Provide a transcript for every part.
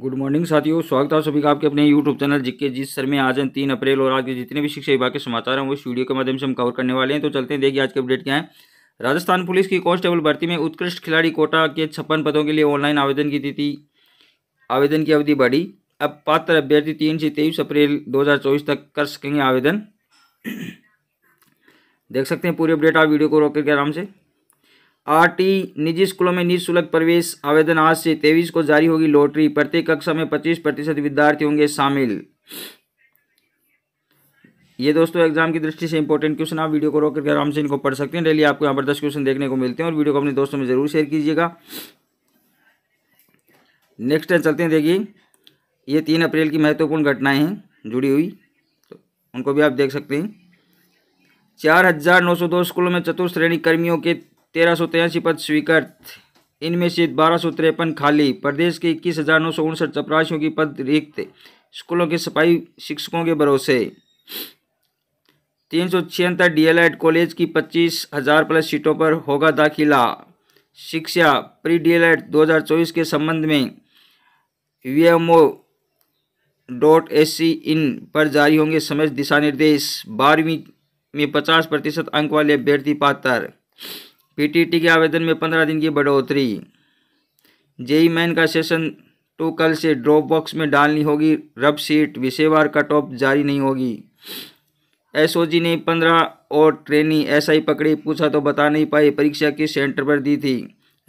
good morning साथियों स्वागत है सभी का आपके अपने यूट्यूब चैनल जिक्के जिस सर में आज तीन अप्रैल और आज के जितने भी शिक्षा विभाग के समाचार हैं वो इस वीडियो के माध्यम से हम कवर करने वाले हैं तो चलते हैं देखिए आज के अपडेट क्या है राजस्थान पुलिस की कांस्टेबल भर्ती में उत्कृष्ट खिलाड़ी कोटा के छप्पन पदों के लिए ऑनलाइन आवेदन की तिथि आवेदन की अवधि बढ़ी अब पात्र अभ्यर्थी तीन से तेईस अप्रैल दो तक कर सकेंगे आवेदन देख सकते हैं पूरी अपडेट आप वीडियो को रोक करके आराम से आरटी निजी स्कूलों में निःशुल्क प्रवेश आवेदन आज से तेईस को जारी होगी लॉटरी प्रत्येक कक्षा में पच्चीस प्रतिशत विद्यार्थी होंगे शामिल ये दोस्तों एग्जाम की दृष्टि से इंपॉर्टेंट क्वेश्चन आप वीडियो को रोक करके आराम से इनको पढ़ सकते हैं डेली आपको यहाँ पर दस क्वेश्चन देखने को मिलते हैं और वीडियो को अपने दोस्तों में जरूर शेयर कीजिएगा नेक्स्ट है चलते हैं देखिए ये तीन अप्रैल की महत्वपूर्ण घटनाएं हैं जुड़ी हुई तो उनको भी आप देख सकते हैं चार हजार नौ सौ दो स्कूलों में चतुर्थ श्रेणी कर्मियों के तेरह सौ तिरासी पद स्वीकृत इनमें से बारह सौ तिरपन खाली प्रदेश के इक्कीस हज़ार नौ सौ उनसठ चपरासियों की पद रिक्त स्कूलों के सफाई शिक्षकों के भरोसे तीन सौ छिहत्तर डीएलएड कॉलेज की पच्चीस हज़ार प्लस सीटों पर होगा दाखिला शिक्षा प्री डीएलएड 2024 के संबंध में V M O dot S C in पर जारी होंगे समझ दिशा निर्देश बारहवीं में पचास प्रतिशत अंक वाले अभ्यर्थी पात्र पीटीटी के आवेदन में पंद्रह दिन की बढ़ोतरी जेई मैन का सेशन टू तो कल से ड्रॉप बॉक्स में डालनी होगी रब सीट विषयवार कट ऑफ जारी नहीं होगी एसओजी ने पंद्रह और ट्रेनी एसआई पकड़े पूछा तो बता नहीं पाए परीक्षा किस सेंटर पर दी थी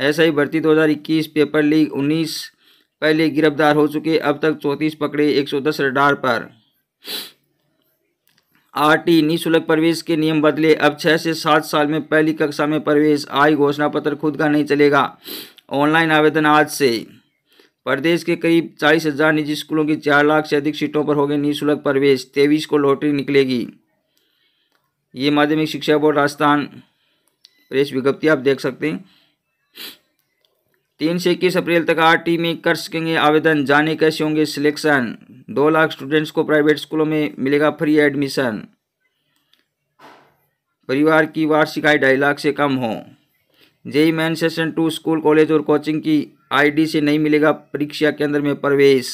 एसआई भर्ती 2021 पेपर लीक 19 पहले गिरफ्तार हो चुके अब तक चौंतीस पकड़े 110 सौ पर आरटी निःशुल्क प्रवेश के नियम बदले अब छः से सात साल में पहली कक्षा में प्रवेश आय घोषणा पत्र खुद का नहीं चलेगा ऑनलाइन आवेदन आज से प्रदेश के करीब चालीस हजार निजी स्कूलों की चार लाख से अधिक सीटों पर होगी निःशुल्क प्रवेश तेईस को लॉटरी निकलेगी ये माध्यमिक शिक्षा बोर्ड राजस्थान प्रेस विज्ञप्ति आप देख सकते हैं तीन से इक्कीस अप्रैल तक आर टी में कर सकेंगे आवेदन जाने कैसे होंगे सिलेक्शन दो लाख स्टूडेंट्स को प्राइवेट स्कूलों में मिलेगा फ्री एडमिशन परिवार की वार्षिक आय ढाई लाख से कम हो JEE main session two school college और कोचिंग की आईडी से नहीं मिलेगा परीक्षा केंद्र में प्रवेश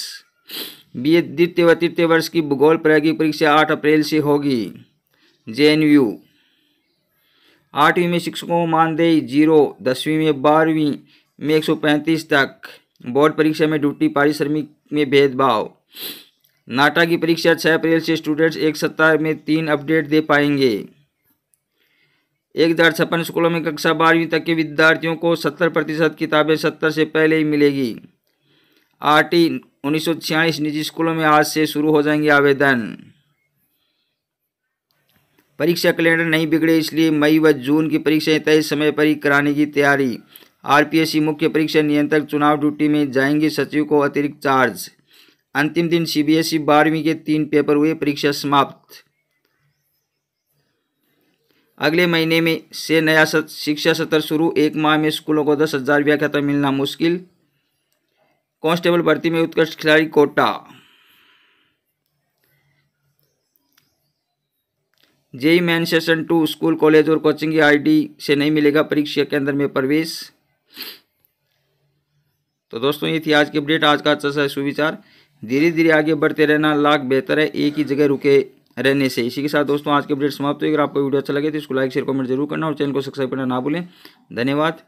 बी द्वितीय व तृतीय वर्ष की भूगोल प्रयोगी परीक्षा आठ अप्रैल से होगी जेएनयू आठवीं में शिक्षकों मानदेय जीरो दसवीं में बारहवीं में एक सौ पैंतीस तक बोर्ड परीक्षा में ड्यूटी पारिश्रमिक में भेदभाव नाटा की परीक्षा छः अप्रैल से स्टूडेंट्स एक सप्ताह में तीन अपडेट दे पाएंगे एक हज़ार छप्पन स्कूलों में कक्षा बारहवीं तक के विद्यार्थियों को सत्तर प्रतिशत किताबें सत्तर से पहले ही मिलेगी आर टी उन्नीस निजी स्कूलों में आज से शुरू हो जाएंगे आवेदन परीक्षा कैलेंडर नहीं बिगड़े इसलिए मई व जून की परीक्षाएं तय समय पर ही कराने की तैयारी आरपीएससी मुख्य परीक्षा नियंत्रक चुनाव ड्यूटी में जाएंगे सचिव को अतिरिक्त चार्ज अंतिम दिन सीबीएसई बारहवीं के तीन पेपर हुए परीक्षा समाप्त अगले महीने में से नया सत, शिक्षा सत्र शुरू एक माह में स्कूलों को दस हज़ार रुपया खत्म मिलना मुश्किल कांस्टेबल भर्ती में उत्कृष्ट खिलाड़ी quota JEE main session two school college और कोचिंग आईडी से नहीं मिलेगा परीक्षा केंद्र में प्रवेश तो दोस्तों ये थी आज की अपडेट आज का अच्छा सा सुविचार धीरे धीरे आगे बढ़ते रहना लाख बेहतर है एक ही जगह रुके रहने से इसी के साथ दोस्तों आज की अपडेट समाप्त हुई अगर आपको वीडियो अच्छा लगे तो इसको लाइक शेयर कमेंट जरूर करना और चैनल को सब्सक्राइब करना ना भूलें धन्यवाद